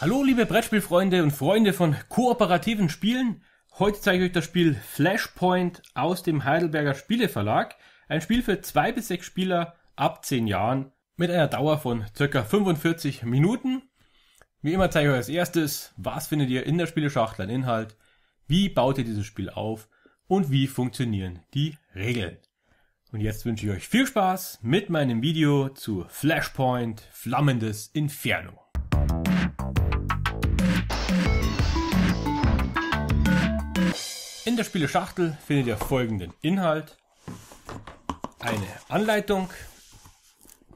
Hallo liebe Brettspielfreunde und Freunde von kooperativen Spielen. Heute zeige ich euch das Spiel Flashpoint aus dem Heidelberger Spieleverlag. Ein Spiel für zwei bis sechs Spieler ab zehn Jahren mit einer Dauer von ca. 45 Minuten. Wie immer zeige ich euch als erstes, was findet ihr in der Spieleschachtel an Inhalt, wie baut ihr dieses Spiel auf? Und wie funktionieren die Regeln? Und jetzt wünsche ich euch viel Spaß mit meinem Video zu Flashpoint Flammendes Inferno. In der Spieleschachtel findet ihr folgenden Inhalt. Eine Anleitung.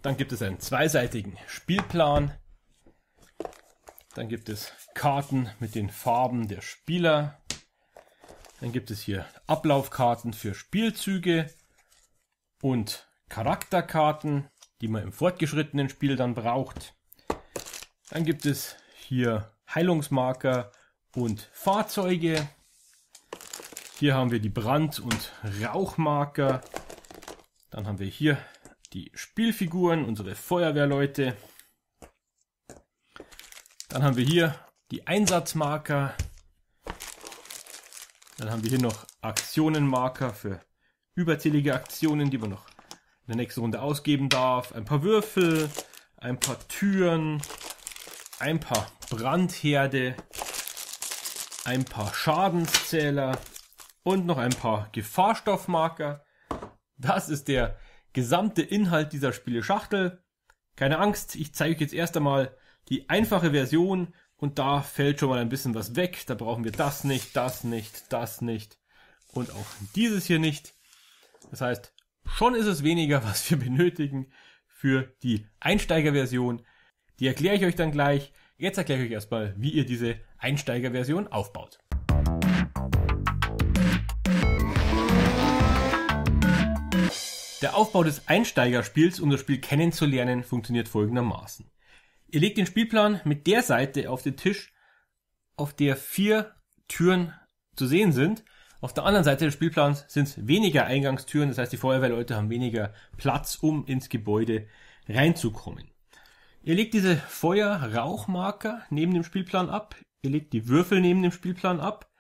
Dann gibt es einen zweiseitigen Spielplan. Dann gibt es Karten mit den Farben der Spieler dann gibt es hier Ablaufkarten für Spielzüge und Charakterkarten, die man im fortgeschrittenen Spiel dann braucht. Dann gibt es hier Heilungsmarker und Fahrzeuge. Hier haben wir die Brand- und Rauchmarker. Dann haben wir hier die Spielfiguren, unsere Feuerwehrleute. Dann haben wir hier die Einsatzmarker, dann haben wir hier noch Aktionenmarker für überzählige Aktionen, die man noch in der nächsten Runde ausgeben darf. Ein paar Würfel, ein paar Türen, ein paar Brandherde, ein paar Schadenszähler und noch ein paar Gefahrstoffmarker. Das ist der gesamte Inhalt dieser Spieleschachtel. Keine Angst, ich zeige euch jetzt erst einmal die einfache Version und da fällt schon mal ein bisschen was weg. Da brauchen wir das nicht, das nicht, das nicht und auch dieses hier nicht. Das heißt, schon ist es weniger, was wir benötigen für die Einsteigerversion. Die erkläre ich euch dann gleich. Jetzt erkläre ich euch erstmal, wie ihr diese Einsteigerversion aufbaut. Der Aufbau des Einsteigerspiels, um das Spiel kennenzulernen, funktioniert folgendermaßen. Ihr legt den Spielplan mit der Seite auf den Tisch, auf der vier Türen zu sehen sind. Auf der anderen Seite des Spielplans sind weniger Eingangstüren, das heißt die Feuerwehrleute haben weniger Platz, um ins Gebäude reinzukommen. Ihr legt diese Feuerrauchmarker neben dem Spielplan ab, ihr legt die Würfel neben dem Spielplan ab,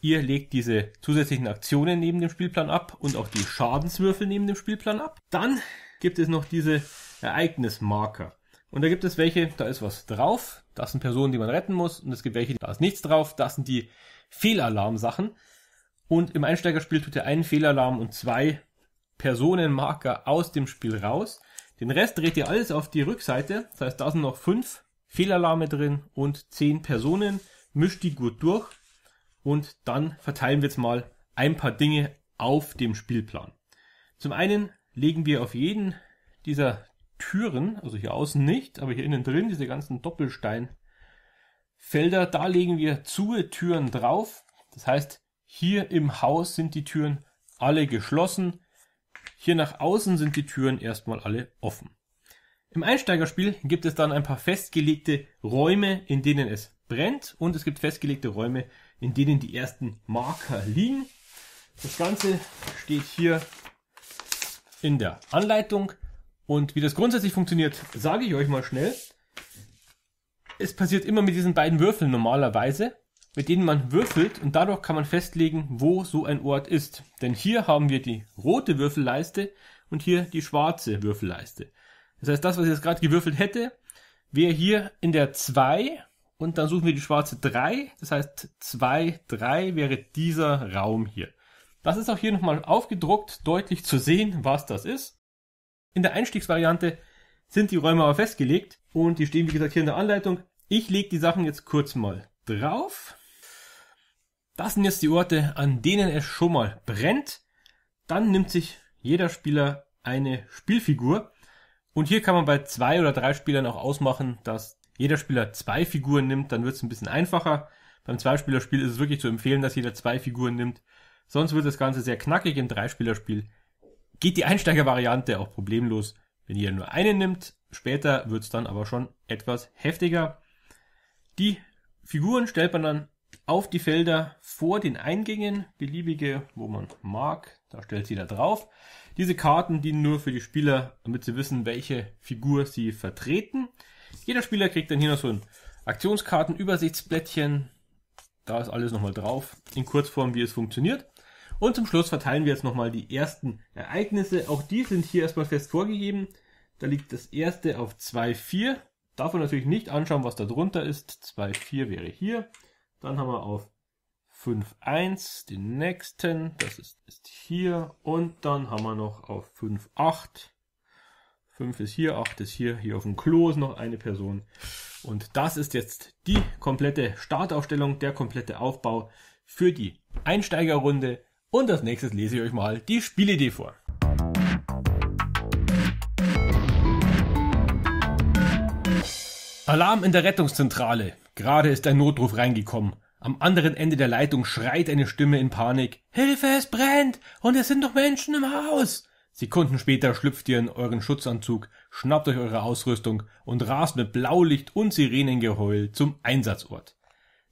ihr legt diese zusätzlichen Aktionen neben dem Spielplan ab und auch die Schadenswürfel neben dem Spielplan ab. Dann gibt es noch diese Ereignismarker. Und da gibt es welche, da ist was drauf. Das sind Personen, die man retten muss. Und es gibt welche, da ist nichts drauf. Das sind die Fehlalarmsachen. Und im Einsteigerspiel tut er einen Fehlalarm und zwei Personenmarker aus dem Spiel raus. Den Rest dreht ihr alles auf die Rückseite. Das heißt, da sind noch fünf Fehlalarme drin und zehn Personen. Mischt die gut durch. Und dann verteilen wir jetzt mal ein paar Dinge auf dem Spielplan. Zum einen legen wir auf jeden dieser Türen, also hier außen nicht, aber hier innen drin, diese ganzen Doppelsteinfelder, da legen wir zu Türen drauf. Das heißt, hier im Haus sind die Türen alle geschlossen. Hier nach außen sind die Türen erstmal alle offen. Im Einsteigerspiel gibt es dann ein paar festgelegte Räume, in denen es brennt und es gibt festgelegte Räume, in denen die ersten Marker liegen. Das Ganze steht hier in der Anleitung. Und wie das grundsätzlich funktioniert, sage ich euch mal schnell. Es passiert immer mit diesen beiden Würfeln normalerweise, mit denen man würfelt und dadurch kann man festlegen, wo so ein Ort ist. Denn hier haben wir die rote Würfelleiste und hier die schwarze Würfelleiste. Das heißt, das, was ich jetzt gerade gewürfelt hätte, wäre hier in der 2 und dann suchen wir die schwarze 3. Das heißt, 2, 3 wäre dieser Raum hier. Das ist auch hier nochmal aufgedruckt, deutlich zu sehen, was das ist. In der Einstiegsvariante sind die Räume aber festgelegt und die stehen, wie gesagt, hier in der Anleitung. Ich lege die Sachen jetzt kurz mal drauf. Das sind jetzt die Orte, an denen es schon mal brennt. Dann nimmt sich jeder Spieler eine Spielfigur. Und hier kann man bei zwei oder drei Spielern auch ausmachen, dass jeder Spieler zwei Figuren nimmt. Dann wird es ein bisschen einfacher. Beim Zweispielerspiel ist es wirklich zu empfehlen, dass jeder zwei Figuren nimmt. Sonst wird das Ganze sehr knackig. Im Dreispielerspiel geht die Einsteigervariante auch problemlos, wenn ihr nur eine nimmt. Später wird's dann aber schon etwas heftiger. Die Figuren stellt man dann auf die Felder vor den Eingängen, beliebige, wo man mag, da stellt sie da drauf. Diese Karten dienen nur für die Spieler, damit sie wissen, welche Figur sie vertreten. Jeder Spieler kriegt dann hier noch so ein Aktionskartenübersichtsblättchen. Da ist alles nochmal drauf, in Kurzform, wie es funktioniert. Und zum Schluss verteilen wir jetzt nochmal die ersten Ereignisse. Auch die sind hier erstmal fest vorgegeben. Da liegt das erste auf 2,4. Darf man natürlich nicht anschauen, was da drunter ist. 2,4 wäre hier. Dann haben wir auf 5,1 den nächsten. Das ist, ist hier. Und dann haben wir noch auf 5,8. 5 ist hier, 8 ist hier, hier auf dem Klo ist noch eine Person. Und das ist jetzt die komplette Startaufstellung, der komplette Aufbau für die Einsteigerrunde. Und als nächstes lese ich euch mal die Spielidee vor. Alarm in der Rettungszentrale. Gerade ist ein Notruf reingekommen. Am anderen Ende der Leitung schreit eine Stimme in Panik. Hilfe, es brennt! Und es sind noch Menschen im Haus! Sekunden später schlüpft ihr in euren Schutzanzug, schnappt euch eure Ausrüstung und rast mit Blaulicht und Sirenengeheul zum Einsatzort.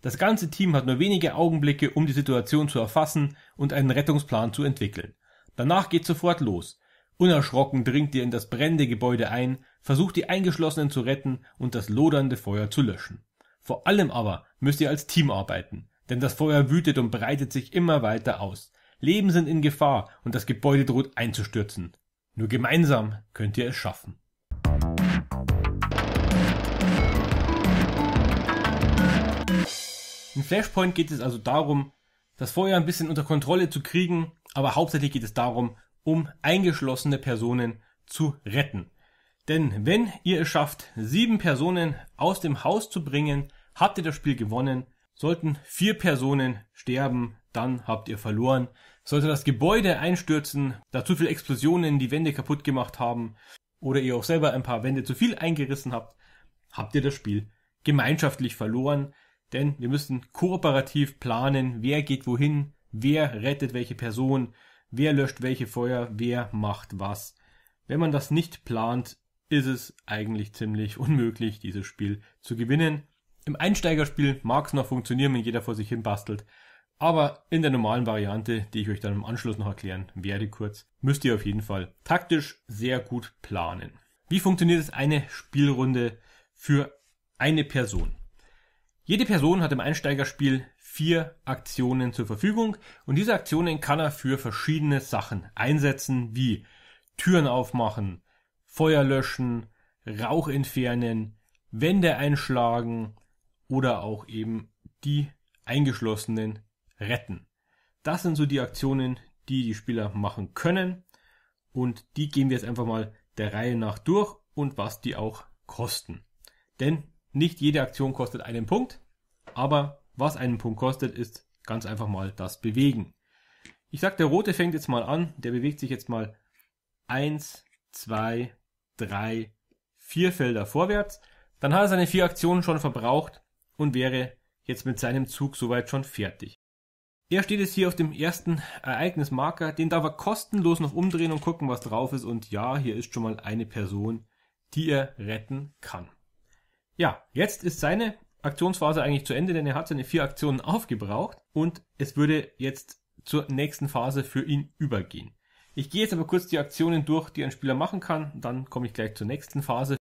Das ganze Team hat nur wenige Augenblicke, um die Situation zu erfassen und einen Rettungsplan zu entwickeln. Danach geht's sofort los. Unerschrocken dringt ihr in das brennende Gebäude ein, versucht die Eingeschlossenen zu retten und das lodernde Feuer zu löschen. Vor allem aber müsst ihr als Team arbeiten, denn das Feuer wütet und breitet sich immer weiter aus. Leben sind in Gefahr und das Gebäude droht einzustürzen. Nur gemeinsam könnt ihr es schaffen. In Flashpoint geht es also darum, das Feuer ein bisschen unter Kontrolle zu kriegen, aber hauptsächlich geht es darum, um eingeschlossene Personen zu retten. Denn wenn ihr es schafft, sieben Personen aus dem Haus zu bringen, habt ihr das Spiel gewonnen. Sollten vier Personen sterben, dann habt ihr verloren. Sollte das Gebäude einstürzen, da zu viele Explosionen die Wände kaputt gemacht haben oder ihr auch selber ein paar Wände zu viel eingerissen habt, habt ihr das Spiel gemeinschaftlich verloren. Denn wir müssen kooperativ planen, wer geht wohin, wer rettet welche Person, wer löscht welche Feuer, wer macht was. Wenn man das nicht plant, ist es eigentlich ziemlich unmöglich, dieses Spiel zu gewinnen. Im Einsteigerspiel mag es noch funktionieren, wenn jeder vor sich hin bastelt. Aber in der normalen Variante, die ich euch dann im Anschluss noch erklären werde kurz, müsst ihr auf jeden Fall taktisch sehr gut planen. Wie funktioniert es eine Spielrunde für eine Person? Jede Person hat im Einsteigerspiel vier Aktionen zur Verfügung und diese Aktionen kann er für verschiedene Sachen einsetzen, wie Türen aufmachen, Feuer löschen, Rauch entfernen, Wände einschlagen oder auch eben die Eingeschlossenen retten. Das sind so die Aktionen, die die Spieler machen können und die gehen wir jetzt einfach mal der Reihe nach durch und was die auch kosten. Denn nicht jede Aktion kostet einen Punkt, aber was einen Punkt kostet, ist ganz einfach mal das Bewegen. Ich sag, der rote fängt jetzt mal an, der bewegt sich jetzt mal eins, zwei, drei, vier Felder vorwärts. Dann hat er seine vier Aktionen schon verbraucht und wäre jetzt mit seinem Zug soweit schon fertig. Er steht jetzt hier auf dem ersten Ereignismarker, den darf er kostenlos noch umdrehen und gucken, was drauf ist. Und ja, hier ist schon mal eine Person, die er retten kann. Ja, jetzt ist seine Aktionsphase eigentlich zu Ende, denn er hat seine vier Aktionen aufgebraucht und es würde jetzt zur nächsten Phase für ihn übergehen. Ich gehe jetzt aber kurz die Aktionen durch, die ein Spieler machen kann, dann komme ich gleich zur nächsten Phase.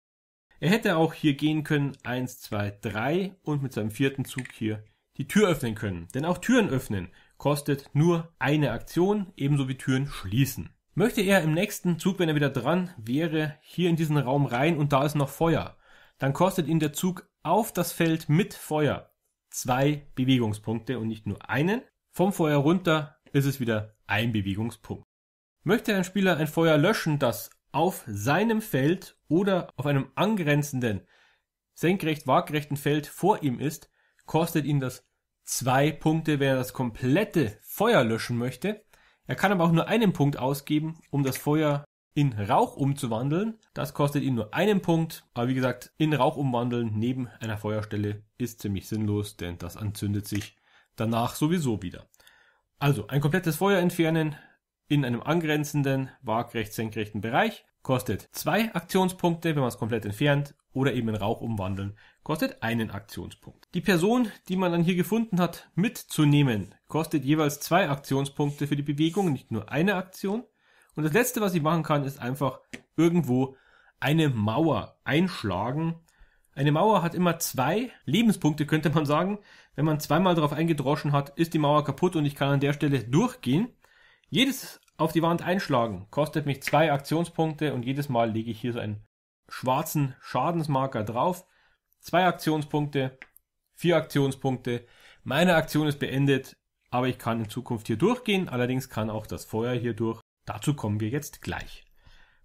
Er hätte auch hier gehen können, eins, zwei, drei und mit seinem vierten Zug hier die Tür öffnen können. Denn auch Türen öffnen kostet nur eine Aktion, ebenso wie Türen schließen. Möchte er im nächsten Zug, wenn er wieder dran wäre, hier in diesen Raum rein und da ist noch Feuer, dann kostet ihn der Zug auf das Feld mit Feuer zwei Bewegungspunkte und nicht nur einen. Vom Feuer runter ist es wieder ein Bewegungspunkt. Möchte ein Spieler ein Feuer löschen, das auf seinem Feld oder auf einem angrenzenden senkrecht waagrechten Feld vor ihm ist, kostet ihn das zwei Punkte, wenn er das komplette Feuer löschen möchte. Er kann aber auch nur einen Punkt ausgeben, um das Feuer in Rauch umzuwandeln. Das kostet ihn nur einen Punkt. Aber wie gesagt, in Rauch umwandeln neben einer Feuerstelle ist ziemlich sinnlos, denn das entzündet sich danach sowieso wieder. Also ein komplettes Feuer entfernen in einem angrenzenden waagrecht senkrechten Bereich kostet zwei Aktionspunkte, wenn man es komplett entfernt oder eben in Rauch umwandeln, kostet einen Aktionspunkt. Die Person, die man dann hier gefunden hat, mitzunehmen, kostet jeweils zwei Aktionspunkte für die Bewegung, nicht nur eine Aktion. Und das Letzte, was ich machen kann, ist einfach irgendwo eine Mauer einschlagen. Eine Mauer hat immer zwei Lebenspunkte, könnte man sagen. Wenn man zweimal darauf eingedroschen hat, ist die Mauer kaputt und ich kann an der Stelle durchgehen. Jedes auf die Wand einschlagen kostet mich zwei Aktionspunkte und jedes Mal lege ich hier so einen schwarzen Schadensmarker drauf. Zwei Aktionspunkte, vier Aktionspunkte. Meine Aktion ist beendet, aber ich kann in Zukunft hier durchgehen. Allerdings kann auch das Feuer hier durch Dazu kommen wir jetzt gleich.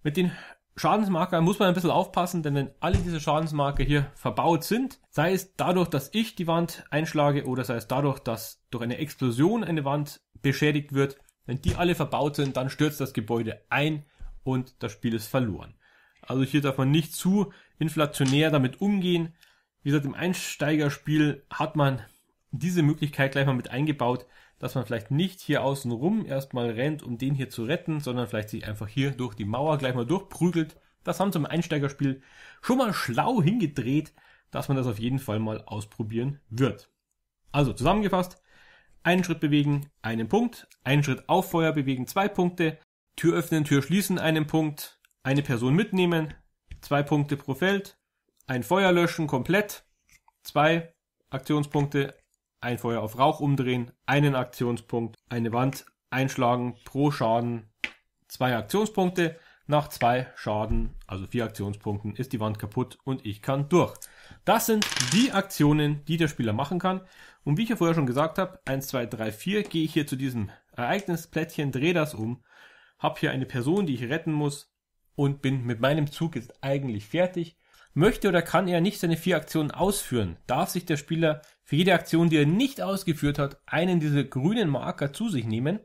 Mit den Schadensmarkern muss man ein bisschen aufpassen, denn wenn alle diese Schadensmarker hier verbaut sind, sei es dadurch, dass ich die Wand einschlage oder sei es dadurch, dass durch eine Explosion eine Wand beschädigt wird, wenn die alle verbaut sind, dann stürzt das Gebäude ein und das Spiel ist verloren. Also hier darf man nicht zu inflationär damit umgehen. Wie gesagt, im Einsteigerspiel hat man diese Möglichkeit gleich mal mit eingebaut, dass man vielleicht nicht hier außen rum erstmal rennt, um den hier zu retten, sondern vielleicht sich einfach hier durch die Mauer gleich mal durchprügelt. Das haben sie im Einsteigerspiel schon mal schlau hingedreht, dass man das auf jeden Fall mal ausprobieren wird. Also zusammengefasst, einen Schritt bewegen, einen Punkt, einen Schritt auf Feuer bewegen, zwei Punkte, Tür öffnen, Tür schließen, einen Punkt, eine Person mitnehmen, zwei Punkte pro Feld, ein Feuer löschen komplett, zwei Aktionspunkte, ein Feuer auf Rauch umdrehen, einen Aktionspunkt, eine Wand einschlagen pro Schaden, zwei Aktionspunkte. Nach zwei Schaden, also vier Aktionspunkten, ist die Wand kaputt und ich kann durch. Das sind die Aktionen, die der Spieler machen kann. Und wie ich ja vorher schon gesagt habe, 1, 2, 3, 4 gehe ich hier zu diesem Ereignisplättchen, drehe das um, habe hier eine Person, die ich retten muss und bin mit meinem Zug jetzt eigentlich fertig. Möchte oder kann er nicht seine vier Aktionen ausführen, darf sich der Spieler für jede Aktion, die er nicht ausgeführt hat, einen dieser grünen Marker zu sich nehmen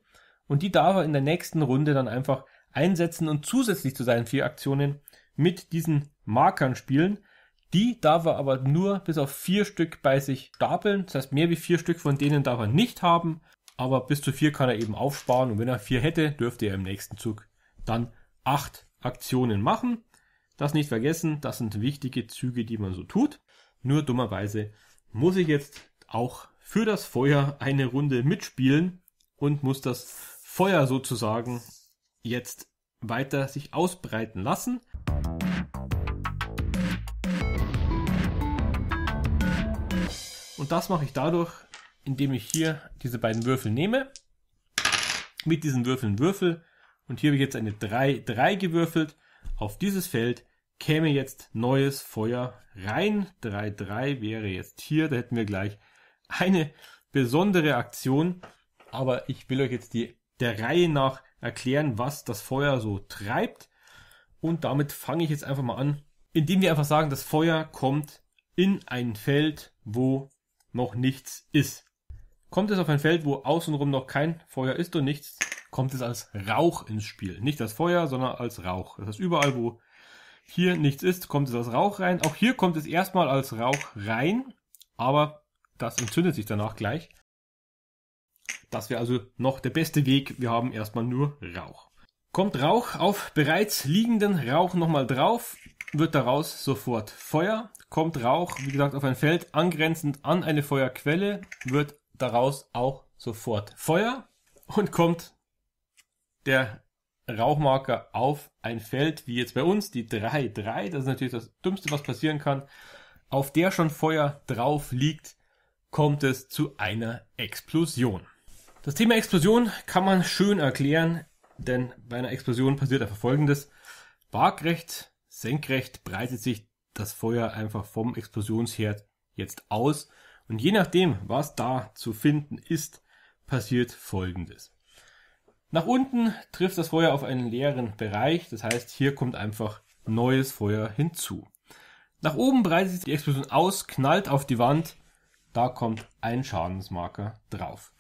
und die darf er in der nächsten Runde dann einfach einsetzen und zusätzlich zu seinen vier Aktionen mit diesen Markern spielen. Die darf er aber nur bis auf vier Stück bei sich stapeln. Das heißt, mehr wie vier Stück von denen darf er nicht haben. Aber bis zu vier kann er eben aufsparen. Und wenn er vier hätte, dürfte er im nächsten Zug dann acht Aktionen machen. Das nicht vergessen, das sind wichtige Züge, die man so tut. Nur dummerweise muss ich jetzt auch für das Feuer eine Runde mitspielen und muss das Feuer sozusagen jetzt weiter sich ausbreiten lassen. Und das mache ich dadurch, indem ich hier diese beiden Würfel nehme, mit diesen Würfeln würfel und hier habe ich jetzt eine 3, 3 gewürfelt auf dieses Feld käme jetzt neues Feuer rein. 3-3 wäre jetzt hier. Da hätten wir gleich eine besondere Aktion. Aber ich will euch jetzt die, der Reihe nach erklären, was das Feuer so treibt. Und damit fange ich jetzt einfach mal an, indem wir einfach sagen, das Feuer kommt in ein Feld, wo noch nichts ist. Kommt es auf ein Feld, wo außenrum noch kein Feuer ist und nichts, kommt es als Rauch ins Spiel. Nicht als Feuer, sondern als Rauch. Das heißt, überall, wo hier nichts ist, kommt es als Rauch rein. Auch hier kommt es erstmal als Rauch rein, aber das entzündet sich danach gleich. Das wäre also noch der beste Weg. Wir haben erstmal nur Rauch. Kommt Rauch auf bereits liegenden Rauch nochmal drauf, wird daraus sofort Feuer. Kommt Rauch, wie gesagt, auf ein Feld angrenzend an eine Feuerquelle, wird daraus auch sofort Feuer. Und kommt der Rauchmarker auf ein Feld, wie jetzt bei uns, die 3-3, das ist natürlich das Dümmste, was passieren kann, auf der schon Feuer drauf liegt, kommt es zu einer Explosion. Das Thema Explosion kann man schön erklären, denn bei einer Explosion passiert einfach folgendes. Waagrecht, senkrecht breitet sich das Feuer einfach vom Explosionsherd jetzt aus und je nachdem, was da zu finden ist, passiert folgendes. Nach unten trifft das Feuer auf einen leeren Bereich, das heißt, hier kommt einfach neues Feuer hinzu. Nach oben breitet sich die Explosion aus, knallt auf die Wand, da kommt ein Schadensmarker drauf.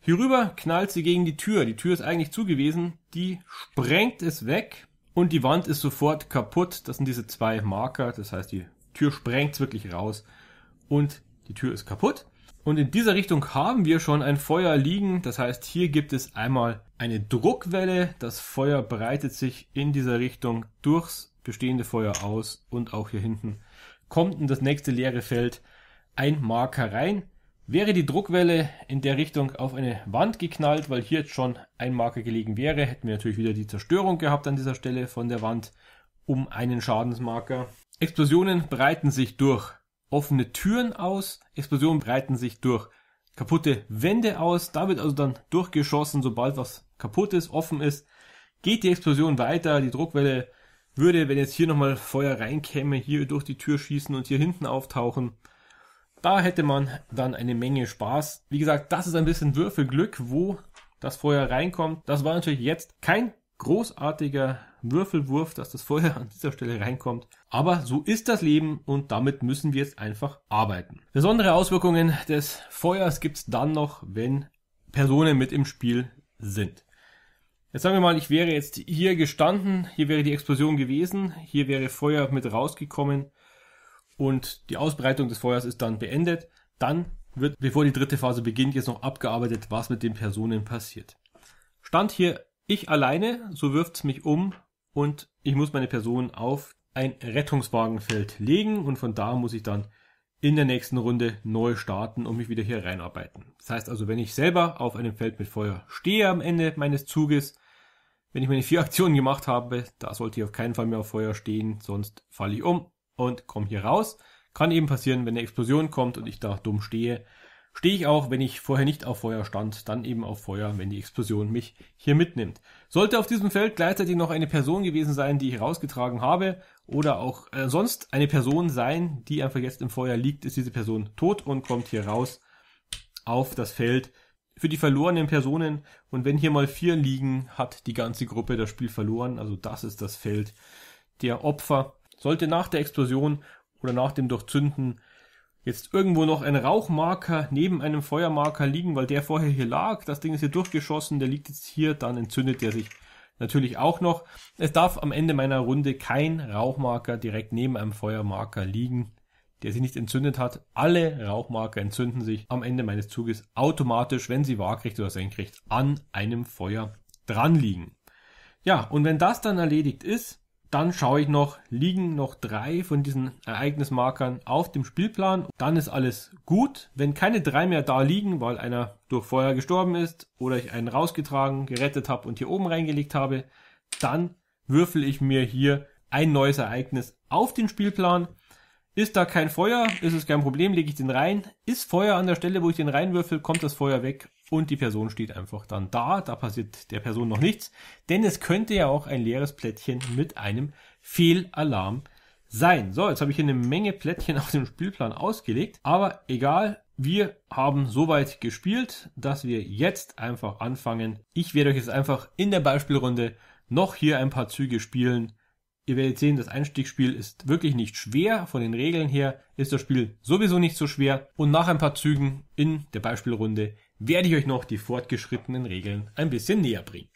Hierüber knallt sie gegen die Tür, die Tür ist eigentlich zu gewesen, die sprengt es weg und die Wand ist sofort kaputt. Das sind diese zwei Marker, das heißt, die Tür sprengt wirklich raus und die Tür ist kaputt. Und in dieser Richtung haben wir schon ein Feuer liegen, das heißt, hier gibt es einmal eine Druckwelle. Das Feuer breitet sich in dieser Richtung durchs bestehende Feuer aus und auch hier hinten kommt in das nächste leere Feld ein Marker rein. Wäre die Druckwelle in der Richtung auf eine Wand geknallt, weil hier jetzt schon ein Marker gelegen wäre, hätten wir natürlich wieder die Zerstörung gehabt an dieser Stelle von der Wand um einen Schadensmarker. Explosionen breiten sich durch offene Türen aus, Explosionen breiten sich durch kaputte Wände aus. Da wird also dann durchgeschossen, sobald was kaputt ist, offen ist. Geht die Explosion weiter. Die Druckwelle würde, wenn jetzt hier nochmal Feuer reinkäme, hier durch die Tür schießen und hier hinten auftauchen. Da hätte man dann eine Menge Spaß. Wie gesagt, das ist ein bisschen Würfelglück, wo das Feuer reinkommt. Das war natürlich jetzt kein großartiger Würfelwurf, dass das Feuer an dieser Stelle reinkommt. Aber so ist das Leben und damit müssen wir jetzt einfach arbeiten. Besondere Auswirkungen des Feuers gibt es dann noch, wenn Personen mit im Spiel sind. Jetzt sagen wir mal, ich wäre jetzt hier gestanden, hier wäre die Explosion gewesen, hier wäre Feuer mit rausgekommen und die Ausbreitung des Feuers ist dann beendet. Dann wird, bevor die dritte Phase beginnt, jetzt noch abgearbeitet, was mit den Personen passiert. Stand hier ich alleine, so wirft's mich um und ich muss meine Person auf ein Rettungswagenfeld legen und von da muss ich dann in der nächsten Runde neu starten und mich wieder hier reinarbeiten. Das heißt also, wenn ich selber auf einem Feld mit Feuer stehe am Ende meines Zuges, wenn ich meine vier Aktionen gemacht habe, da sollte ich auf keinen Fall mehr auf Feuer stehen, sonst falle ich um und komme hier raus. Kann eben passieren, wenn eine Explosion kommt und ich da dumm stehe, stehe ich auch, wenn ich vorher nicht auf Feuer stand, dann eben auf Feuer, wenn die Explosion mich hier mitnimmt. Sollte auf diesem Feld gleichzeitig noch eine Person gewesen sein, die ich rausgetragen habe, oder auch äh, sonst eine Person sein, die einfach jetzt im Feuer liegt, ist diese Person tot und kommt hier raus auf das Feld für die verlorenen Personen. Und wenn hier mal vier liegen, hat die ganze Gruppe das Spiel verloren. Also das ist das Feld der Opfer. Sollte nach der Explosion oder nach dem Durchzünden jetzt irgendwo noch ein Rauchmarker neben einem Feuermarker liegen, weil der vorher hier lag. Das Ding ist hier durchgeschossen, der liegt jetzt hier, dann entzündet der sich natürlich auch noch. Es darf am Ende meiner Runde kein Rauchmarker direkt neben einem Feuermarker liegen, der sich nicht entzündet hat. Alle Rauchmarker entzünden sich am Ende meines Zuges automatisch, wenn sie waagrecht oder senkrecht an einem Feuer dran liegen. Ja, und wenn das dann erledigt ist, dann schaue ich noch, liegen noch drei von diesen Ereignismarkern auf dem Spielplan. Dann ist alles gut. Wenn keine drei mehr da liegen, weil einer durch Feuer gestorben ist oder ich einen rausgetragen, gerettet habe und hier oben reingelegt habe, dann würfel ich mir hier ein neues Ereignis auf den Spielplan. Ist da kein Feuer, ist es kein Problem, lege ich den rein. Ist Feuer an der Stelle, wo ich den reinwürfel, kommt das Feuer weg und die Person steht einfach dann da. Da passiert der Person noch nichts, denn es könnte ja auch ein leeres Plättchen mit einem Fehlalarm sein. So, jetzt habe ich hier eine Menge Plättchen auf dem Spielplan ausgelegt, aber egal. Wir haben soweit gespielt, dass wir jetzt einfach anfangen. Ich werde euch jetzt einfach in der Beispielrunde noch hier ein paar Züge spielen. Ihr werdet sehen, das Einstiegsspiel ist wirklich nicht schwer. Von den Regeln her ist das Spiel sowieso nicht so schwer. Und nach ein paar Zügen in der Beispielrunde werde ich euch noch die fortgeschrittenen Regeln ein bisschen näher bringen.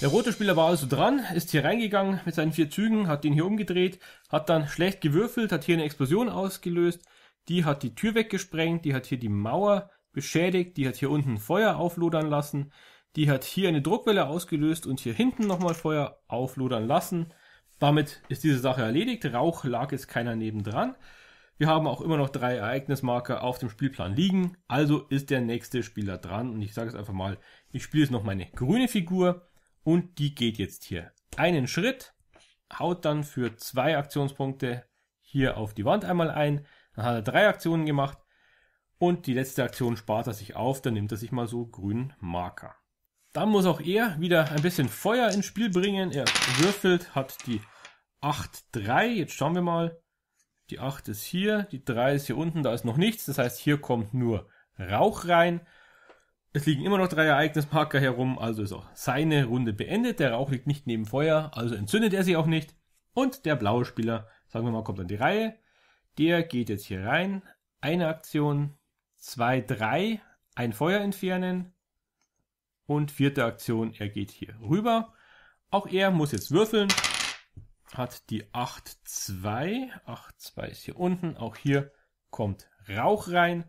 Der rote Spieler war also dran, ist hier reingegangen mit seinen vier Zügen, hat den hier umgedreht, hat dann schlecht gewürfelt, hat hier eine Explosion ausgelöst, die hat die Tür weggesprengt, die hat hier die Mauer beschädigt, die hat hier unten Feuer auflodern lassen, die hat hier eine Druckwelle ausgelöst und hier hinten nochmal Feuer auflodern lassen, damit ist diese Sache erledigt. Rauch lag jetzt keiner nebendran. Wir haben auch immer noch drei Ereignismarker auf dem Spielplan liegen. Also ist der nächste Spieler dran. Und ich sage es einfach mal, ich spiele jetzt noch meine grüne Figur. Und die geht jetzt hier einen Schritt, haut dann für zwei Aktionspunkte hier auf die Wand einmal ein. Dann hat er drei Aktionen gemacht. Und die letzte Aktion spart er sich auf, dann nimmt er sich mal so grünen Marker. Dann muss auch er wieder ein bisschen Feuer ins Spiel bringen. Er würfelt, hat die 8-3. Jetzt schauen wir mal. Die 8 ist hier, die 3 ist hier unten, da ist noch nichts. Das heißt, hier kommt nur Rauch rein. Es liegen immer noch drei Ereignismarker herum, also ist auch seine Runde beendet. Der Rauch liegt nicht neben Feuer, also entzündet er sich auch nicht. Und der blaue Spieler, sagen wir mal, kommt an die Reihe. Der geht jetzt hier rein. Eine Aktion, zwei, drei, ein Feuer entfernen, und vierte Aktion, er geht hier rüber. Auch er muss jetzt würfeln. Hat die 8-2. 8-2 ist hier unten. Auch hier kommt Rauch rein.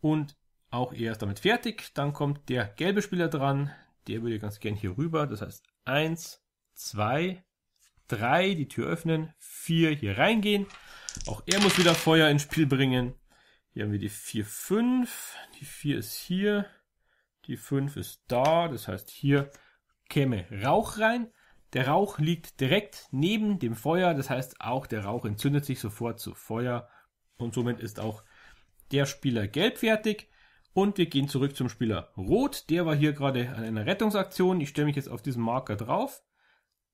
Und auch er ist damit fertig. Dann kommt der gelbe Spieler dran. Der würde ganz gern hier rüber. Das heißt 1, 2, 3, die Tür öffnen. 4 hier reingehen. Auch er muss wieder Feuer ins Spiel bringen. Hier haben wir die 4, 5. Die 4 ist hier. Die 5 ist da, das heißt, hier käme Rauch rein. Der Rauch liegt direkt neben dem Feuer, das heißt, auch der Rauch entzündet sich sofort zu Feuer und somit ist auch der Spieler gelb fertig. Und wir gehen zurück zum Spieler Rot. Der war hier gerade an einer Rettungsaktion. Ich stelle mich jetzt auf diesen Marker drauf.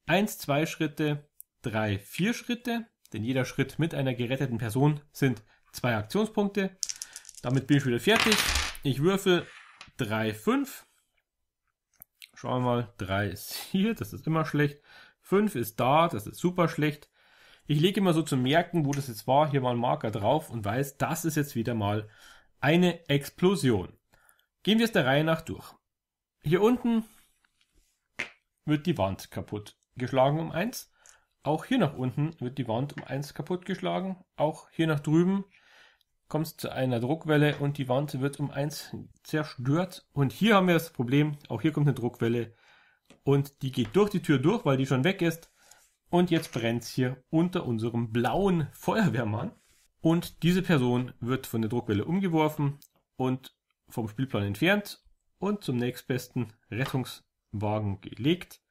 Eins, zwei Schritte, drei, vier Schritte. Denn jeder Schritt mit einer geretteten Person sind zwei Aktionspunkte. Damit bin ich wieder fertig. Ich würfel 3,5. Schauen wir mal, 3 ist hier, das ist immer schlecht. 5 ist da, das ist super schlecht. Ich lege immer so zum Merken, wo das jetzt war, hier mal einen Marker drauf und weiß, das ist jetzt wieder mal eine Explosion. Gehen wir es der Reihe nach durch. Hier unten wird die Wand kaputt geschlagen um 1. Auch hier nach unten wird die Wand um 1 kaputt geschlagen. Auch hier nach drüben kommst zu einer Druckwelle und die Wand wird um eins zerstört. Und hier haben wir das Problem, auch hier kommt eine Druckwelle und die geht durch die Tür durch, weil die schon weg ist. Und jetzt brennt es hier unter unserem blauen Feuerwehrmann. Und diese Person wird von der Druckwelle umgeworfen und vom Spielplan entfernt und zum nächstbesten Rettungswagen gelegt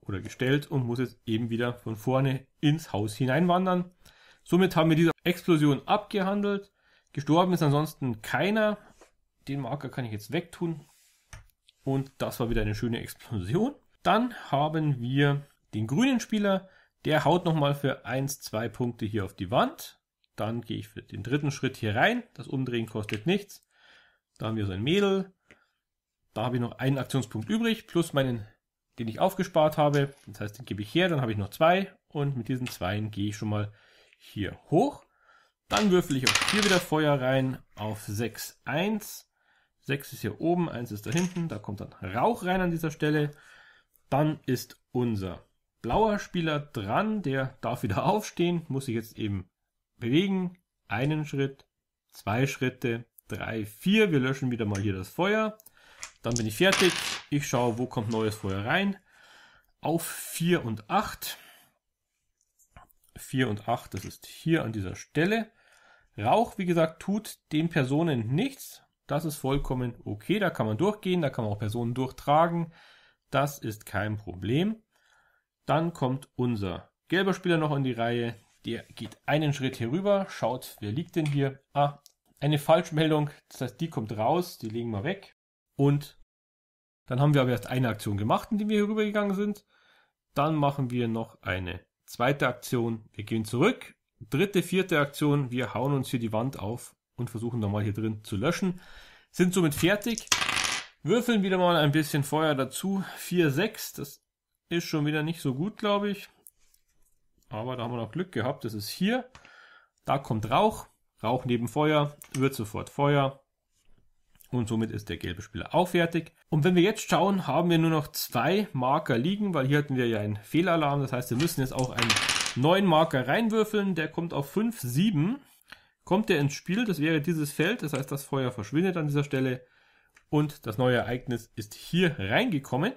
oder gestellt und muss jetzt eben wieder von vorne ins Haus hineinwandern. Somit haben wir diese Explosion abgehandelt. Gestorben ist ansonsten keiner. Den Marker kann ich jetzt wegtun. Und das war wieder eine schöne Explosion. Dann haben wir den grünen Spieler. Der haut nochmal für 1, 2 Punkte hier auf die Wand. Dann gehe ich für den dritten Schritt hier rein. Das Umdrehen kostet nichts. Da haben wir so ein Mädel. Da habe ich noch einen Aktionspunkt übrig, plus meinen, den ich aufgespart habe. Das heißt, den gebe ich her, dann habe ich noch zwei. Und mit diesen zweien gehe ich schon mal hier hoch. Dann würfel ich auch hier wieder Feuer rein auf 6, 1. 6 ist hier oben, 1 ist da hinten. Da kommt dann Rauch rein an dieser Stelle. Dann ist unser blauer Spieler dran. Der darf wieder aufstehen, muss sich jetzt eben bewegen. Einen Schritt, zwei Schritte, drei, vier. Wir löschen wieder mal hier das Feuer. Dann bin ich fertig. Ich schaue, wo kommt neues Feuer rein. Auf 4 und 8. 4 und 8, das ist hier an dieser Stelle. Rauch, wie gesagt, tut den Personen nichts. Das ist vollkommen okay, da kann man durchgehen, da kann man auch Personen durchtragen. Das ist kein Problem. Dann kommt unser gelber Spieler noch in die Reihe. Der geht einen Schritt hier rüber, schaut, wer liegt denn hier? Ah, eine Falschmeldung. Das heißt, die kommt raus, die legen wir weg. Und dann haben wir aber erst eine Aktion gemacht, indem wir hier rübergegangen sind. Dann machen wir noch eine Zweite Aktion, wir gehen zurück. Dritte, vierte Aktion, wir hauen uns hier die Wand auf und versuchen nochmal hier drin zu löschen. Sind somit fertig. Würfeln wieder mal ein bisschen Feuer dazu. 4, 6, das ist schon wieder nicht so gut, glaube ich. Aber da haben wir noch Glück gehabt, das ist hier. Da kommt Rauch. Rauch neben Feuer, wird sofort Feuer. Und somit ist der gelbe Spieler auch fertig. Und wenn wir jetzt schauen, haben wir nur noch zwei Marker liegen, weil hier hatten wir ja einen Fehlalarm. Das heißt, wir müssen jetzt auch einen neuen Marker reinwürfeln. Der kommt auf 5, 7. Kommt der ins Spiel, das wäre dieses Feld. Das heißt, das Feuer verschwindet an dieser Stelle. Und das neue Ereignis ist hier reingekommen.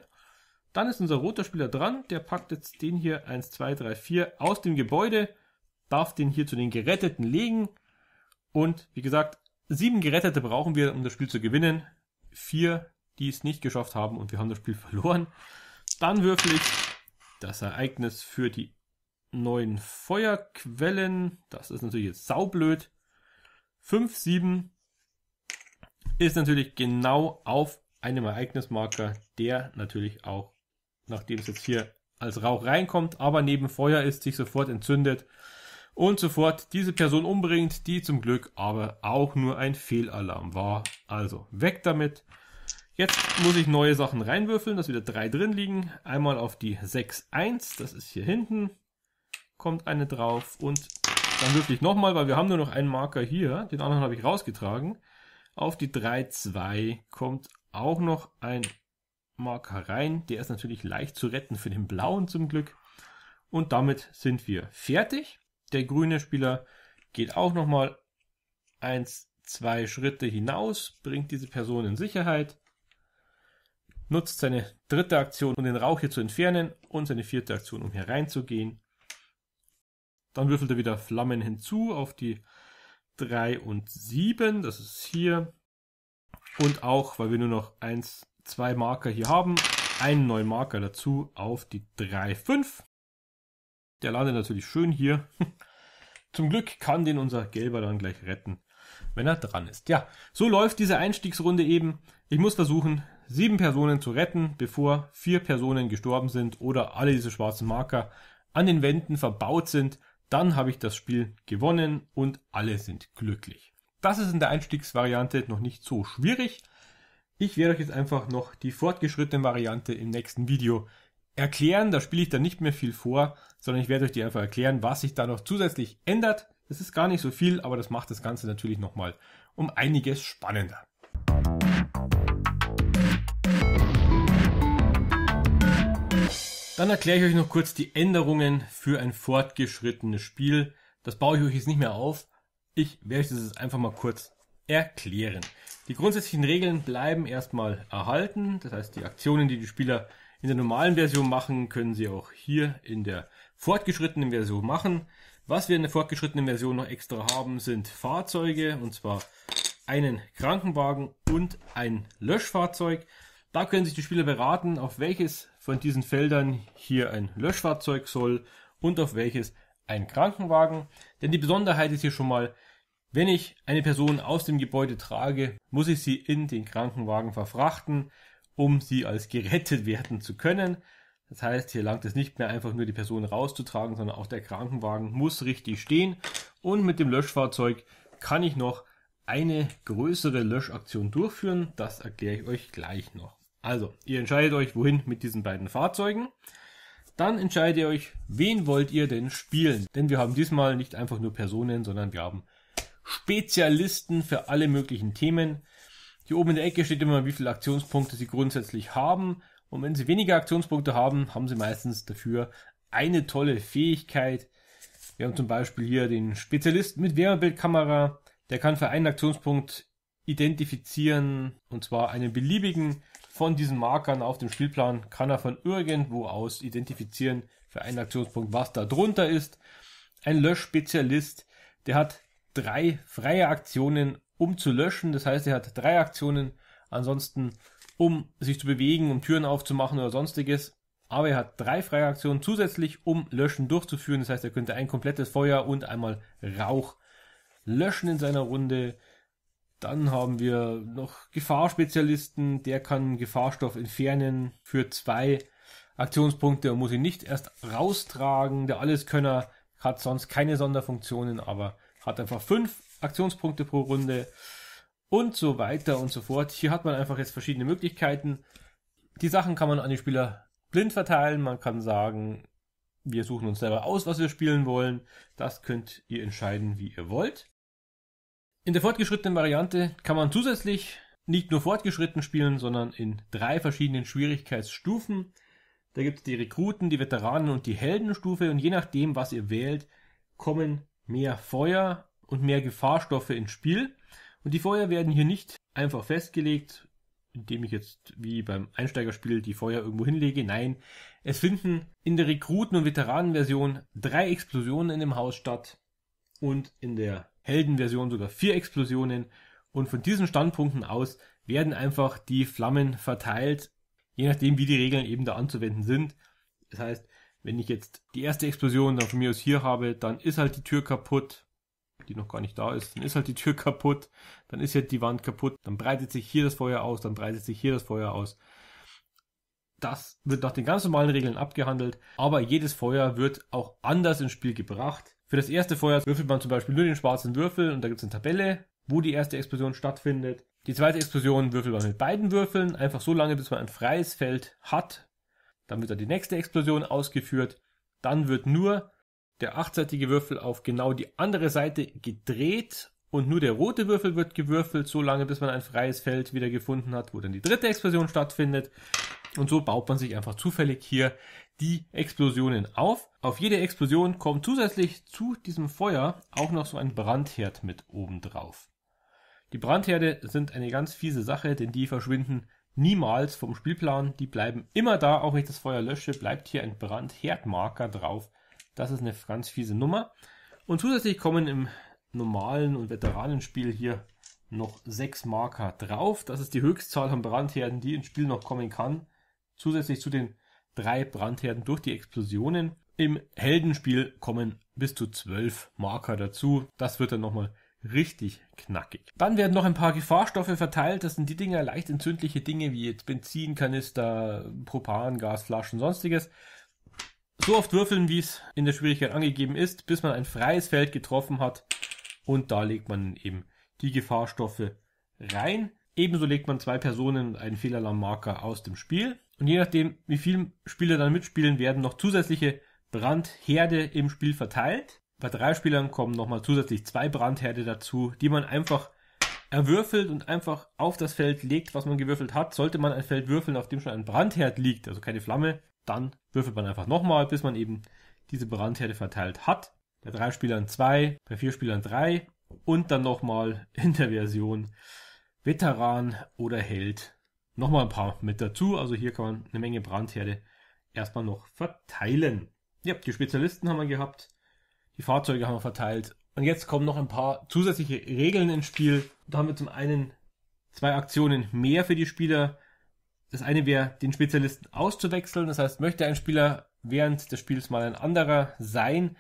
Dann ist unser roter Spieler dran. Der packt jetzt den hier 1, 2, 3, 4 aus dem Gebäude. Darf den hier zu den Geretteten legen. Und wie gesagt, Sieben Gerettete brauchen wir, um das Spiel zu gewinnen. Vier, die es nicht geschafft haben und wir haben das Spiel verloren. Dann würfel ich das Ereignis für die neuen Feuerquellen. Das ist natürlich jetzt saublöd. 5, 7 ist natürlich genau auf einem Ereignismarker, der natürlich auch, nachdem es jetzt hier als Rauch reinkommt, aber neben Feuer ist, sich sofort entzündet und sofort diese Person umbringt, die zum Glück aber auch nur ein Fehlalarm war. Also weg damit. Jetzt muss ich neue Sachen reinwürfeln, dass wieder drei drin liegen. Einmal auf die 6-1, das ist hier hinten, kommt eine drauf und dann würfel ich nochmal, weil wir haben nur noch einen Marker hier, den anderen habe ich rausgetragen. Auf die 3-2 kommt auch noch ein Marker rein, der ist natürlich leicht zu retten für den blauen zum Glück. Und damit sind wir fertig. Der grüne Spieler geht auch nochmal eins, zwei Schritte hinaus, bringt diese Person in Sicherheit, nutzt seine dritte Aktion, um den Rauch hier zu entfernen und seine vierte Aktion, um hier reinzugehen. Dann würfelt er wieder Flammen hinzu auf die 3 und 7, das ist hier. Und auch, weil wir nur noch 1, 2 Marker hier haben, einen neuen Marker dazu auf die 3, 5. Der landet natürlich schön hier. Zum Glück kann den unser Gelber dann gleich retten, wenn er dran ist. Ja, so läuft diese Einstiegsrunde eben. Ich muss versuchen, sieben Personen zu retten, bevor vier Personen gestorben sind oder alle diese schwarzen Marker an den Wänden verbaut sind. Dann habe ich das Spiel gewonnen und alle sind glücklich. Das ist in der Einstiegsvariante noch nicht so schwierig. Ich werde euch jetzt einfach noch die fortgeschrittene Variante im nächsten Video erklären. Da spiele ich dann nicht mehr viel vor, sondern ich werde euch die einfach erklären, was sich da noch zusätzlich ändert. Das ist gar nicht so viel, aber das macht das Ganze natürlich nochmal um einiges spannender. Dann erkläre ich euch noch kurz die Änderungen für ein fortgeschrittenes Spiel. Das baue ich euch jetzt nicht mehr auf. Ich werde euch das jetzt einfach mal kurz erklären. Die grundsätzlichen Regeln bleiben erstmal erhalten. Das heißt, die Aktionen, die die Spieler in der normalen Version machen, können Sie auch hier in der fortgeschrittenen Version machen. Was wir in der fortgeschrittenen Version noch extra haben, sind Fahrzeuge und zwar einen Krankenwagen und ein Löschfahrzeug. Da können sich die Spieler beraten, auf welches von diesen Feldern hier ein Löschfahrzeug soll und auf welches ein Krankenwagen. Denn die Besonderheit ist hier schon mal, wenn ich eine Person aus dem Gebäude trage, muss ich sie in den Krankenwagen verfrachten um sie als gerettet werden zu können. Das heißt, hier langt es nicht mehr einfach nur die Person rauszutragen, sondern auch der Krankenwagen muss richtig stehen. Und mit dem Löschfahrzeug kann ich noch eine größere Löschaktion durchführen. Das erkläre ich euch gleich noch. Also, ihr entscheidet euch, wohin mit diesen beiden Fahrzeugen. Dann entscheidet ihr euch, wen wollt ihr denn spielen. Denn wir haben diesmal nicht einfach nur Personen, sondern wir haben Spezialisten für alle möglichen Themen. Hier oben in der Ecke steht immer, wie viele Aktionspunkte Sie grundsätzlich haben. Und wenn Sie weniger Aktionspunkte haben, haben Sie meistens dafür eine tolle Fähigkeit. Wir haben zum Beispiel hier den Spezialisten mit Wärmebildkamera. Der kann für einen Aktionspunkt identifizieren, und zwar einen beliebigen von diesen Markern auf dem Spielplan, kann er von irgendwo aus identifizieren für einen Aktionspunkt, was da drunter ist. Ein Löschspezialist, der hat drei freie Aktionen um zu löschen. Das heißt, er hat drei Aktionen. Ansonsten, um sich zu bewegen, um Türen aufzumachen oder sonstiges. Aber er hat drei freie Aktionen zusätzlich, um Löschen durchzuführen. Das heißt, er könnte ein komplettes Feuer und einmal Rauch löschen in seiner Runde. Dann haben wir noch Gefahrspezialisten. Der kann Gefahrstoff entfernen für zwei Aktionspunkte und muss ihn nicht erst raustragen. Der Alleskönner hat sonst keine Sonderfunktionen, aber hat einfach fünf Aktionspunkte pro Runde und so weiter und so fort. Hier hat man einfach jetzt verschiedene Möglichkeiten. Die Sachen kann man an die Spieler blind verteilen. Man kann sagen, wir suchen uns selber aus, was wir spielen wollen. Das könnt ihr entscheiden, wie ihr wollt. In der fortgeschrittenen Variante kann man zusätzlich nicht nur fortgeschritten spielen, sondern in drei verschiedenen Schwierigkeitsstufen. Da gibt es die Rekruten, die Veteranen und die Heldenstufe und je nachdem, was ihr wählt, kommen mehr Feuer und mehr Gefahrstoffe ins Spiel. Und die Feuer werden hier nicht einfach festgelegt, indem ich jetzt wie beim Einsteigerspiel die Feuer irgendwo hinlege. Nein, es finden in der Rekruten- und Veteranenversion drei Explosionen in dem Haus statt und in der Heldenversion sogar vier Explosionen. Und von diesen Standpunkten aus werden einfach die Flammen verteilt, je nachdem, wie die Regeln eben da anzuwenden sind. Das heißt, wenn ich jetzt die erste Explosion dann von mir aus hier habe, dann ist halt die Tür kaputt die noch gar nicht da ist, dann ist halt die Tür kaputt, dann ist halt die Wand kaputt, dann breitet sich hier das Feuer aus, dann breitet sich hier das Feuer aus. Das wird nach den ganz normalen Regeln abgehandelt, aber jedes Feuer wird auch anders ins Spiel gebracht. Für das erste Feuer würfelt man zum Beispiel nur den schwarzen Würfel und da gibt es eine Tabelle, wo die erste Explosion stattfindet. Die zweite Explosion würfelt man mit beiden Würfeln, einfach so lange, bis man ein freies Feld hat. Dann wird dann die nächste Explosion ausgeführt. Dann wird nur der achtseitige Würfel auf genau die andere Seite gedreht und nur der rote Würfel wird gewürfelt, solange bis man ein freies Feld wieder gefunden hat, wo dann die dritte Explosion stattfindet. Und so baut man sich einfach zufällig hier die Explosionen auf. Auf jede Explosion kommt zusätzlich zu diesem Feuer auch noch so ein Brandherd mit oben drauf. Die Brandherde sind eine ganz fiese Sache, denn die verschwinden niemals vom Spielplan. Die bleiben immer da, auch wenn ich das Feuer lösche, bleibt hier ein Brandherdmarker drauf, das ist eine ganz fiese Nummer. Und zusätzlich kommen im normalen und Veteranenspiel hier noch sechs Marker drauf. Das ist die Höchstzahl von Brandherden, die ins Spiel noch kommen kann. Zusätzlich zu den drei Brandherden durch die Explosionen. Im Heldenspiel kommen bis zu zwölf Marker dazu. Das wird dann nochmal richtig knackig. Dann werden noch ein paar Gefahrstoffe verteilt. Das sind die Dinger, leicht entzündliche Dinge wie jetzt Benzinkanister, Propangasflaschen, sonstiges. So oft würfeln, wie es in der Schwierigkeit angegeben ist, bis man ein freies Feld getroffen hat. Und da legt man eben die Gefahrstoffe rein. Ebenso legt man zwei Personen und einen Fehlalarmmarker aus dem Spiel. Und je nachdem, wie viele Spieler dann mitspielen, werden noch zusätzliche Brandherde im Spiel verteilt. Bei drei Spielern kommen nochmal zusätzlich zwei Brandherde dazu, die man einfach erwürfelt und einfach auf das Feld legt, was man gewürfelt hat. Sollte man ein Feld würfeln, auf dem schon ein Brandherd liegt, also keine Flamme, dann würfelt man einfach nochmal, bis man eben diese Brandherde verteilt hat. Bei drei Spielern zwei, bei vier Spielern drei und dann nochmal in der Version Veteran oder Held nochmal ein paar mit dazu. Also hier kann man eine Menge Brandherde erstmal noch verteilen. Ja, die Spezialisten haben wir gehabt, die Fahrzeuge haben wir verteilt. Und jetzt kommen noch ein paar zusätzliche Regeln ins Spiel. Da haben wir zum einen zwei Aktionen mehr für die Spieler, das eine wäre, den Spezialisten auszuwechseln. Das heißt, möchte ein Spieler während des Spiels mal ein anderer sein,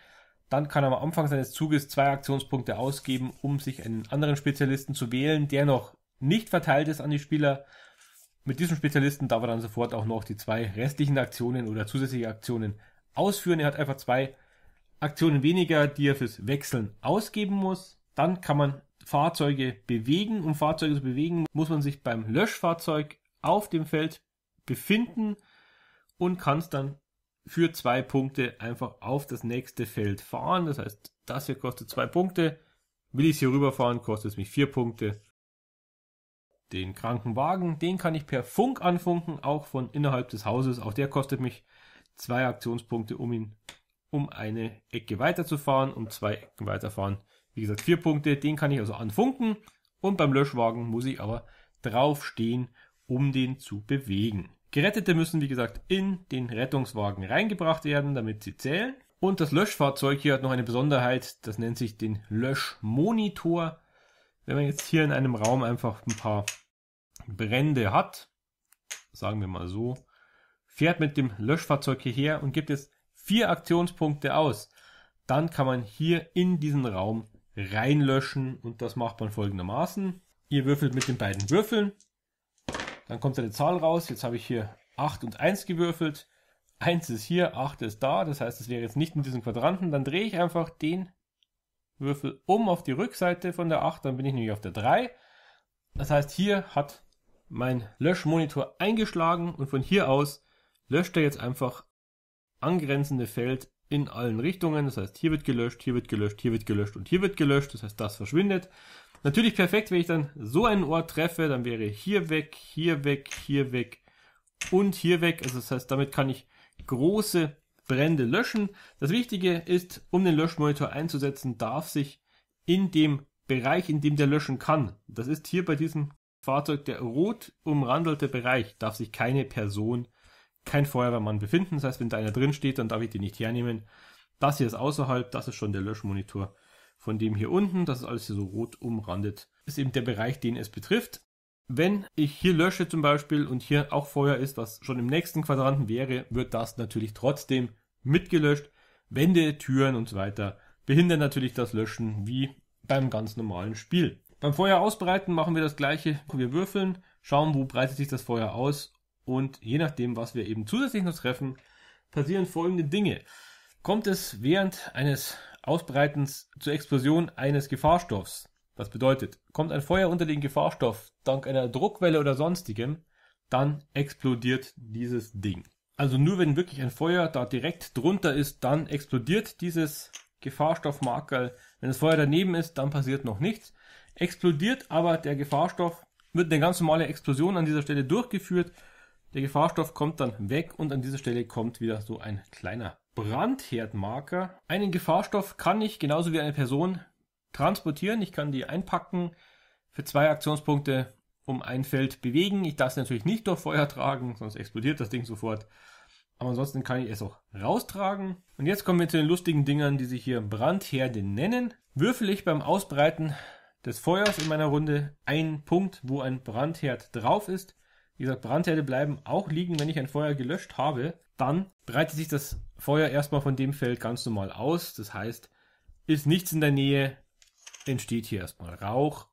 dann kann er am Anfang seines Zuges zwei Aktionspunkte ausgeben, um sich einen anderen Spezialisten zu wählen, der noch nicht verteilt ist an die Spieler. Mit diesem Spezialisten darf er dann sofort auch noch die zwei restlichen Aktionen oder zusätzliche Aktionen ausführen. Er hat einfach zwei Aktionen weniger, die er fürs Wechseln ausgeben muss. Dann kann man Fahrzeuge bewegen. Um Fahrzeuge zu bewegen, muss man sich beim Löschfahrzeug auf dem Feld befinden und kannst dann für zwei Punkte einfach auf das nächste Feld fahren. Das heißt, das hier kostet zwei Punkte. Will ich hier rüberfahren, kostet es mich vier Punkte. Den kranken Wagen, den kann ich per Funk anfunken, auch von innerhalb des Hauses. Auch der kostet mich zwei Aktionspunkte, um ihn um eine Ecke weiterzufahren, um zwei Ecken weiterfahren. Wie gesagt, vier Punkte, den kann ich also anfunken. Und beim Löschwagen muss ich aber draufstehen um den zu bewegen. Gerettete müssen, wie gesagt, in den Rettungswagen reingebracht werden, damit sie zählen. Und das Löschfahrzeug hier hat noch eine Besonderheit, das nennt sich den Löschmonitor. Wenn man jetzt hier in einem Raum einfach ein paar Brände hat, sagen wir mal so, fährt mit dem Löschfahrzeug hierher und gibt jetzt vier Aktionspunkte aus. Dann kann man hier in diesen Raum reinlöschen und das macht man folgendermaßen. Ihr würfelt mit den beiden Würfeln dann kommt eine Zahl raus. Jetzt habe ich hier 8 und 1 gewürfelt. 1 ist hier, 8 ist da. Das heißt, es wäre jetzt nicht in diesem Quadranten. Dann drehe ich einfach den Würfel um auf die Rückseite von der 8. Dann bin ich nämlich auf der 3. Das heißt, hier hat mein Löschmonitor eingeschlagen und von hier aus löscht er jetzt einfach angrenzende Feld in allen Richtungen. Das heißt, hier wird gelöscht, hier wird gelöscht, hier wird gelöscht und hier wird gelöscht. Das heißt, das verschwindet. Natürlich perfekt, wenn ich dann so einen Ort treffe, dann wäre hier weg, hier weg, hier weg und hier weg. Also das heißt, damit kann ich große Brände löschen. Das Wichtige ist, um den Löschmonitor einzusetzen, darf sich in dem Bereich, in dem der löschen kann, das ist hier bei diesem Fahrzeug der rot umrandelte Bereich, darf sich keine Person, kein Feuerwehrmann befinden. Das heißt, wenn da einer drin steht, dann darf ich den nicht hernehmen. Das hier ist außerhalb, das ist schon der Löschmonitor von dem hier unten, das ist alles hier so rot umrandet, ist eben der Bereich, den es betrifft. Wenn ich hier lösche zum Beispiel und hier auch Feuer ist, was schon im nächsten Quadranten wäre, wird das natürlich trotzdem mitgelöscht. Wände, Türen und so weiter behindern natürlich das Löschen wie beim ganz normalen Spiel. Beim Feuer ausbreiten machen wir das gleiche. Wir würfeln, schauen, wo breitet sich das Feuer aus und je nachdem, was wir eben zusätzlich noch treffen, passieren folgende Dinge. Kommt es während eines Ausbreitens zur Explosion eines Gefahrstoffs. Das bedeutet, kommt ein Feuer unter den Gefahrstoff dank einer Druckwelle oder sonstigem, dann explodiert dieses Ding. Also nur wenn wirklich ein Feuer da direkt drunter ist, dann explodiert dieses Gefahrstoffmarkerl. Wenn das Feuer daneben ist, dann passiert noch nichts. Explodiert aber der Gefahrstoff, wird eine ganz normale Explosion an dieser Stelle durchgeführt der Gefahrstoff kommt dann weg und an dieser Stelle kommt wieder so ein kleiner Brandherdmarker. Einen Gefahrstoff kann ich genauso wie eine Person transportieren. Ich kann die einpacken für zwei Aktionspunkte um ein Feld bewegen. Ich darf es natürlich nicht durch Feuer tragen, sonst explodiert das Ding sofort. Aber ansonsten kann ich es auch raustragen. Und jetzt kommen wir zu den lustigen Dingern, die sich hier Brandherde nennen. Würfel ich beim Ausbreiten des Feuers in meiner Runde einen Punkt, wo ein Brandherd drauf ist. Wie gesagt, Brandherde bleiben auch liegen, wenn ich ein Feuer gelöscht habe. Dann breitet sich das Feuer erstmal von dem Feld ganz normal aus. Das heißt, ist nichts in der Nähe, entsteht hier erstmal Rauch.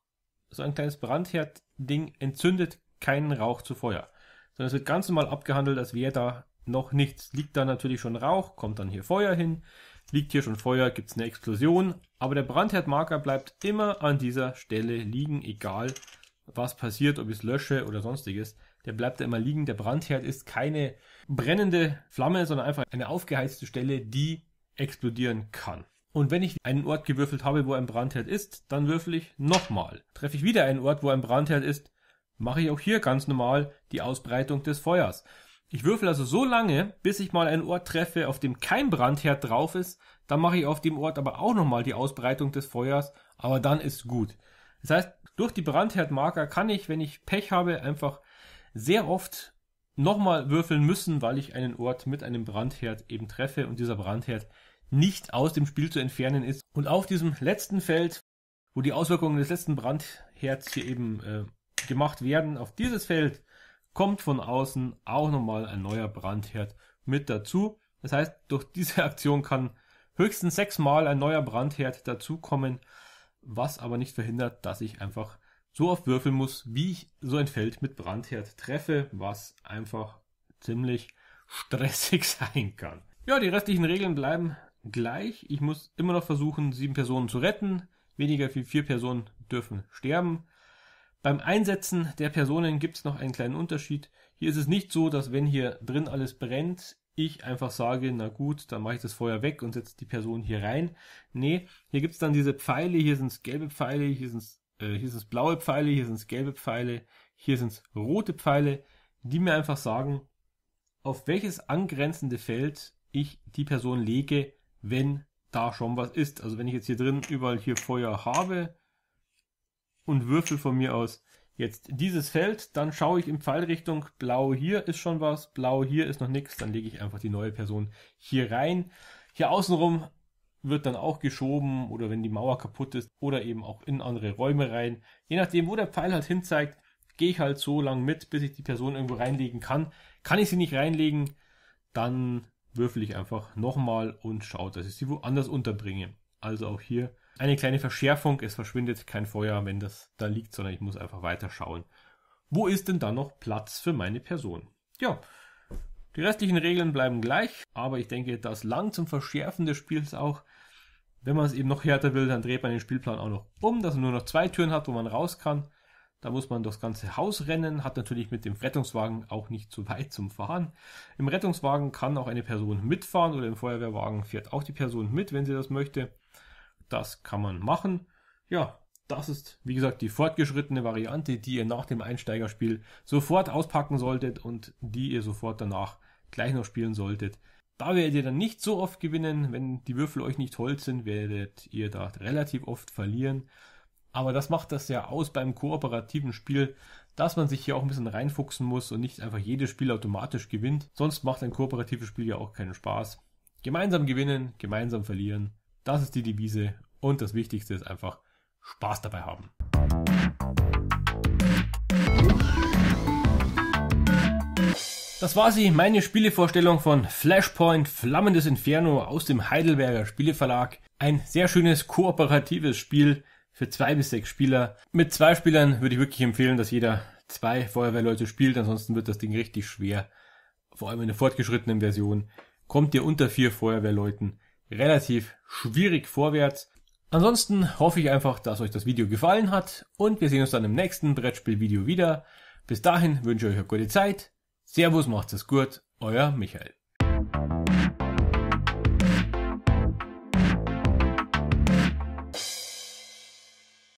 So ein kleines Brandherd-Ding entzündet keinen Rauch zu Feuer, sondern es wird ganz normal abgehandelt, als wäre da noch nichts. Liegt da natürlich schon Rauch, kommt dann hier Feuer hin, liegt hier schon Feuer, gibt es eine Explosion, aber der Brandherdmarker bleibt immer an dieser Stelle liegen, egal was passiert, ob ich es lösche oder sonstiges der bleibt da immer liegen. Der Brandherd ist keine brennende Flamme, sondern einfach eine aufgeheizte Stelle, die explodieren kann. Und wenn ich einen Ort gewürfelt habe, wo ein Brandherd ist, dann würfel ich nochmal. Treffe ich wieder einen Ort, wo ein Brandherd ist, mache ich auch hier ganz normal die Ausbreitung des Feuers. Ich würfel also so lange, bis ich mal einen Ort treffe, auf dem kein Brandherd drauf ist, dann mache ich auf dem Ort aber auch nochmal die Ausbreitung des Feuers, aber dann ist gut. Das heißt, durch die Brandherdmarker kann ich, wenn ich Pech habe, einfach sehr oft nochmal würfeln müssen, weil ich einen Ort mit einem Brandherd eben treffe und dieser Brandherd nicht aus dem Spiel zu entfernen ist. Und auf diesem letzten Feld, wo die Auswirkungen des letzten Brandherds hier eben äh, gemacht werden, auf dieses Feld kommt von außen auch nochmal ein neuer Brandherd mit dazu. Das heißt, durch diese Aktion kann höchstens sechsmal ein neuer Brandherd dazukommen, was aber nicht verhindert, dass ich einfach so oft würfeln muss, wie ich so ein Feld mit Brandherd treffe, was einfach ziemlich stressig sein kann. Ja, die restlichen Regeln bleiben gleich. Ich muss immer noch versuchen, sieben Personen zu retten. Weniger wie vier Personen dürfen sterben. Beim Einsetzen der Personen gibt es noch einen kleinen Unterschied. Hier ist es nicht so, dass wenn hier drin alles brennt, ich einfach sage, na gut, dann mache ich das Feuer weg und setze die Person hier rein. Nee, hier gibt es dann diese Pfeile, hier sind es gelbe Pfeile, hier sind es äh, hier sind es blaue Pfeile, hier sind es gelbe Pfeile, hier sind es rote Pfeile, die mir einfach sagen, auf welches angrenzende Feld ich die Person lege, wenn da schon was ist. Also wenn ich jetzt hier drin überall hier Feuer habe und würfel von mir aus jetzt dieses Feld, dann schaue ich in Pfeilrichtung, blau hier ist schon was, blau hier ist noch nichts, dann lege ich einfach die neue Person hier rein. Hier außenrum wird dann auch geschoben oder wenn die Mauer kaputt ist oder eben auch in andere Räume rein. Je nachdem, wo der Pfeil halt hinzeigt, gehe ich halt so lang mit, bis ich die Person irgendwo reinlegen kann. Kann ich sie nicht reinlegen, dann würfel ich einfach nochmal und schaue, dass ich sie woanders unterbringe. Also auch hier eine kleine Verschärfung. Es verschwindet kein Feuer, wenn das da liegt, sondern ich muss einfach weiter schauen. Wo ist denn dann noch Platz für meine Person? Ja, die restlichen Regeln bleiben gleich, aber ich denke, das lang zum Verschärfen des Spiels auch wenn man es eben noch härter will, dann dreht man den Spielplan auch noch um, dass man nur noch zwei Türen hat, wo man raus kann. Da muss man durchs ganze Haus rennen, hat natürlich mit dem Rettungswagen auch nicht zu weit zum Fahren. Im Rettungswagen kann auch eine Person mitfahren oder im Feuerwehrwagen fährt auch die Person mit, wenn sie das möchte. Das kann man machen. Ja, das ist, wie gesagt, die fortgeschrittene Variante, die ihr nach dem Einsteigerspiel sofort auspacken solltet und die ihr sofort danach gleich noch spielen solltet. Da werdet ihr dann nicht so oft gewinnen. Wenn die Würfel euch nicht Holz sind, werdet ihr da relativ oft verlieren. Aber das macht das ja aus beim kooperativen Spiel, dass man sich hier auch ein bisschen reinfuchsen muss und nicht einfach jedes Spiel automatisch gewinnt. Sonst macht ein kooperatives Spiel ja auch keinen Spaß. Gemeinsam gewinnen, gemeinsam verlieren. Das ist die Devise. Und das Wichtigste ist einfach Spaß dabei haben. Das war sie, meine Spielevorstellung von Flashpoint Flammendes Inferno aus dem Heidelberger Spieleverlag. Ein sehr schönes kooperatives Spiel für zwei bis sechs Spieler. Mit zwei Spielern würde ich wirklich empfehlen, dass jeder zwei Feuerwehrleute spielt, ansonsten wird das Ding richtig schwer. Vor allem in der fortgeschrittenen Version kommt ihr unter vier Feuerwehrleuten relativ schwierig vorwärts. Ansonsten hoffe ich einfach, dass euch das Video gefallen hat und wir sehen uns dann im nächsten Brettspielvideo wieder. Bis dahin wünsche ich euch eine gute Zeit. Servus, macht es gut, euer Michael.